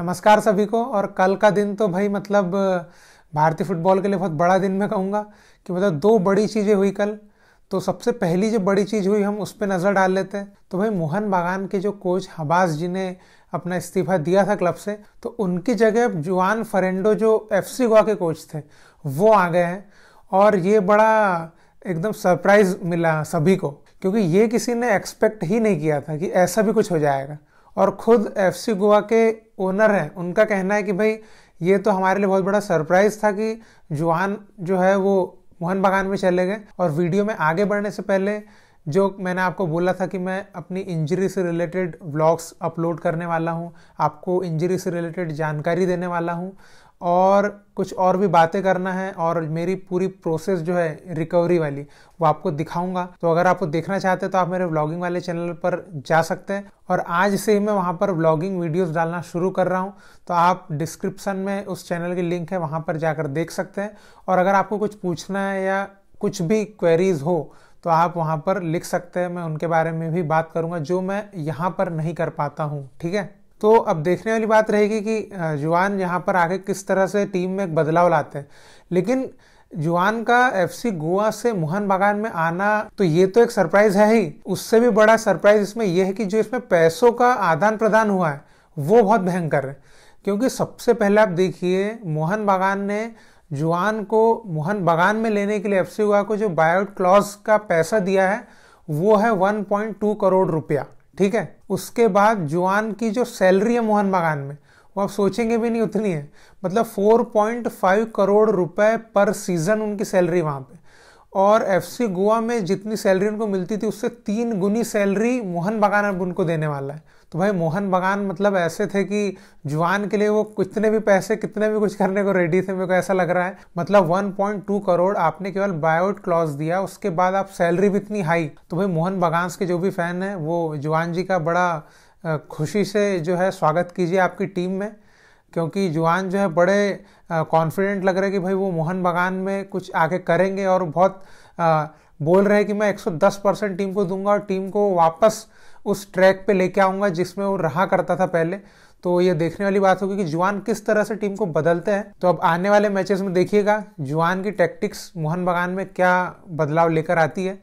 नमस्कार सभी को और कल का दिन तो भाई मतलब भारतीय फुटबॉल के लिए बहुत बड़ा दिन मैं कहूँगा कि मतलब दो बड़ी चीज़ें हुई कल तो सबसे पहली जो बड़ी चीज़ हुई हम उस पर नज़र डाल लेते हैं तो भाई मोहन बागान के जो कोच हबास जी ने अपना इस्तीफा दिया था क्लब से तो उनकी जगह जुआन फरेंडो जो एफ गोवा के कोच थे वो आ गए हैं और ये बड़ा एकदम सरप्राइज मिला सभी को क्योंकि ये किसी ने एक्सपेक्ट ही नहीं किया था कि ऐसा भी कुछ हो जाएगा और खुद एफ गोवा के ओनर हैं उनका कहना है कि भाई ये तो हमारे लिए बहुत बड़ा सरप्राइज था कि जुआन जो है वो मोहन बागान में चले गए और वीडियो में आगे बढ़ने से पहले जो मैंने आपको बोला था कि मैं अपनी इंजरी से रिलेटेड व्लॉग्स अपलोड करने वाला हूँ आपको इंजरी से रिलेटेड जानकारी देने वाला हूँ और कुछ और भी बातें करना है और मेरी पूरी प्रोसेस जो है रिकवरी वाली वो आपको दिखाऊंगा तो अगर आपको देखना चाहते हैं तो आप मेरे व्लॉगिंग वाले चैनल पर जा सकते हैं और आज से ही मैं वहाँ पर व्लॉगिंग वीडियोस डालना शुरू कर रहा हूँ तो आप डिस्क्रिप्सन में उस चैनल की लिंक है वहाँ पर जाकर देख सकते हैं और अगर आपको कुछ पूछना है या कुछ भी क्वेरीज हो तो आप वहाँ पर लिख सकते हैं मैं उनके बारे में भी बात करूँगा जो मैं यहाँ पर नहीं कर पाता हूँ ठीक है तो अब देखने वाली बात रहेगी कि जुआन यहाँ पर आगे किस तरह से टीम में एक बदलाव लाते हैं लेकिन जुआन का एफसी गोवा से मोहन बागान में आना तो ये तो एक सरप्राइज है ही उससे भी बड़ा सरप्राइज इसमें यह है कि जो इसमें पैसों का आदान प्रदान हुआ है वो बहुत भयंकर है क्योंकि सबसे पहले आप देखिए मोहन बागान ने जुआन को मोहन बागान में लेने के लिए एफ सी गोवा को जो बायोट क्लॉज का पैसा दिया है वो है 1.2 करोड़ रुपया ठीक है उसके बाद जुआन की जो सैलरी है मोहन बागान में वो आप सोचेंगे भी नहीं उतनी है मतलब 4.5 करोड़ रुपए पर सीजन उनकी सैलरी वहां पे और एफसी गोवा में जितनी सैलरी उनको मिलती थी उससे तीन गुनी सैलरी मोहन बगान अब उनको देने वाला है तो भाई मोहन बगान मतलब ऐसे थे कि जुआन के लिए वो कितने भी पैसे कितने भी कुछ करने को रेडी थे मेरे को ऐसा लग रहा है मतलब 1.2 करोड़ आपने केवल बायोट क्लॉज दिया उसके बाद आप सैलरी भी इतनी हाई तो भाई मोहन बगांस के जो भी फैन है वो जुआन जी का बड़ा खुशी से जो है स्वागत कीजिए आपकी टीम में क्योंकि जुआन जो है बड़े कॉन्फिडेंट लग रहे हैं कि भाई वो मोहन बगान में कुछ आगे करेंगे और बहुत आ, बोल रहे हैं कि मैं 110 परसेंट टीम को दूंगा और टीम को वापस उस ट्रैक पे लेके आऊंगा जिसमें वो रहा करता था पहले तो ये देखने वाली बात होगी कि जुआन किस तरह से टीम को बदलते हैं तो अब आने वाले मैचेस में देखिएगा जुआन की टैक्टिक्स मोहन बगान में क्या बदलाव लेकर आती है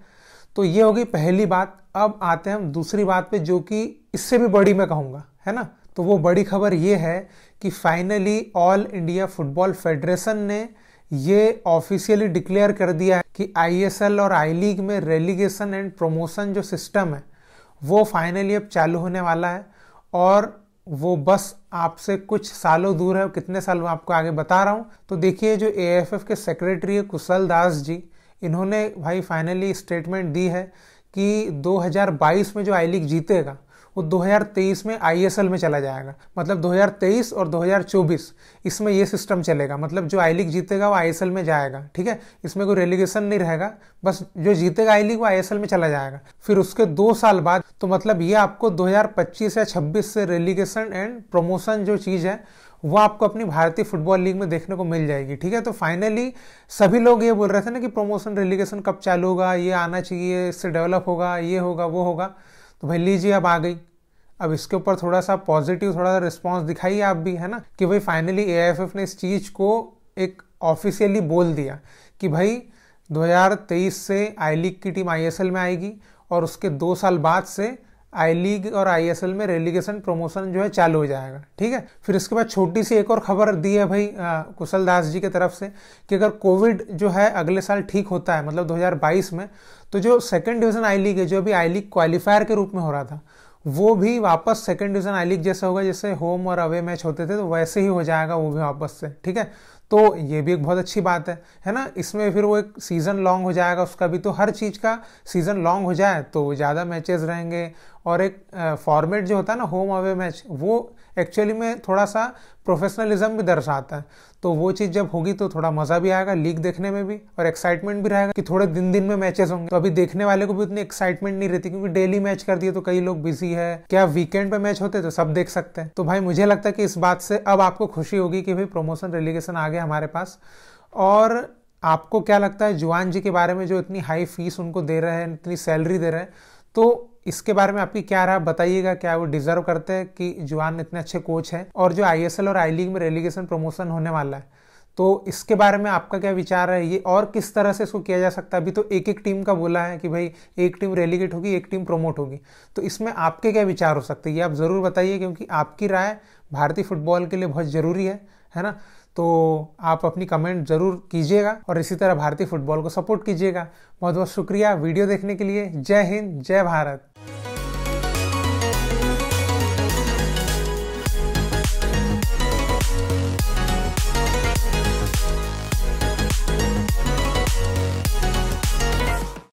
तो ये होगी पहली बात अब आते हैं हम दूसरी बात पे जो कि इससे भी बड़ी मैं कहूँगा है ना तो वो बड़ी खबर ये है कि finally all India football federation ने ये ऑफिशियली डिक्लेयर कर दिया है कि आईएसएल और आई लीग में रेलीगेशन एंड प्रमोशन जो सिस्टम है वो फाइनली अब चालू होने वाला है और वो बस आपसे कुछ सालों दूर है कितने साल मैं आपको आगे बता रहा हूँ तो देखिए जो ए के सेक्रेटरी है कुशल दास जी इन्होंने भाई फाइनली स्टेटमेंट दी है कि 2022 में जो आई लीग जीतेगा वो 2023 में आईएसएल में चला जाएगा मतलब 2023 और 2024 इसमें ये सिस्टम चलेगा मतलब जो आई लीग जीतेगा वो आई में जाएगा ठीक है इसमें कोई रेलीगेशन नहीं रहेगा बस जो जीतेगा आई लीग वो आईएसएल में चला जाएगा फिर उसके दो साल बाद तो मतलब ये आपको 2025 या 26 से रेलीगेशन एंड प्रमोशन जो चीज़ है वो आपको अपनी भारतीय फुटबॉल लीग में देखने को मिल जाएगी ठीक है तो फाइनली सभी लोग ये बोल रहे थे ना कि प्रमोशन रेलीगेशन कब चालू होगा ये आना चाहिए इससे डेवलप होगा ये होगा वो होगा तो भाई लीजिए अब आ गई अब इसके ऊपर थोड़ा सा पॉजिटिव थोड़ा सा रिस्पॉन्स दिखाइए आप भी है ना कि भाई फाइनली ए ने इस चीज़ को एक ऑफिशियली बोल दिया कि भाई 2023 से आई लीग की टीम आई में आएगी और उसके दो साल बाद से आई लीग और आई एस एल में रेलीगेशन प्रमोशन जो है चालू हो जाएगा ठीक है फिर इसके बाद छोटी सी एक और खबर दी है भाई कुशल दास जी की तरफ से कि अगर कोविड जो है अगले साल ठीक होता है मतलब 2022 में तो जो सेकेंड डिवीजन आई लीग है जो अभी आई लीग क्वालिफायर के रूप में हो रहा था वो भी वापस सेकेंड डिवीजन आई लीग जैसा होगा जैसे होम और अवे मैच होते थे तो वैसे ही हो जाएगा वो भी वापस से ठीक है तो ये भी एक बहुत अच्छी बात है है ना इसमें फिर वो एक सीज़न लॉन्ग हो जाएगा उसका भी तो हर चीज़ का सीज़न लॉन्ग हो जाए तो ज़्यादा मैचेस रहेंगे और एक फॉर्मेट जो होता है ना होम अवे मैच वो एक्चुअली में थोड़ा सा प्रोफेशनलिज्म भी दर्शाता है तो वो चीज़ जब होगी तो थोड़ा मज़ा भी आएगा लीग देखने में भी और एक्साइटमेंट भी रहेगा कि थोड़े दिन दिन में मैचेस होंगे तो अभी देखने वाले को भी उतनी एक्साइटमेंट नहीं रहती क्योंकि डेली मैच कर दिए तो कई लोग बिजी है क्या वीकेंड पे मैच होते तो सब देख सकते हैं तो भाई मुझे लगता है कि इस बात से अब आपको खुशी होगी कि भाई प्रोमोशन रेलीगेशन आ गया हमारे पास और आपको क्या लगता है जुआन जी के बारे में जो इतनी हाई फीस उनको दे रहे हैं इतनी सैलरी दे रहे हैं तो इसके बारे में आपकी क्या राय बताइएगा क्या वो डिजर्व करते हैं कि जुआन इतने अच्छे कोच हैं और जो आई और आई लीग में रेलीगेशन प्रमोशन होने वाला है तो इसके बारे में आपका क्या विचार है ये और किस तरह से इसको किया जा सकता है अभी तो एक एक टीम का बोला है कि भाई एक टीम रेलीगेट होगी एक टीम प्रमोट होगी तो इसमें आपके क्या विचार हो सकते हैं ये आप ज़रूर बताइए क्योंकि आपकी राय भारतीय फुटबॉल के लिए बहुत ज़रूरी है है ना तो आप अपनी कमेंट जरूर कीजिएगा और इसी तरह भारतीय फुटबॉल को सपोर्ट कीजिएगा बहुत बहुत शुक्रिया वीडियो देखने के लिए जय हिंद जय भारत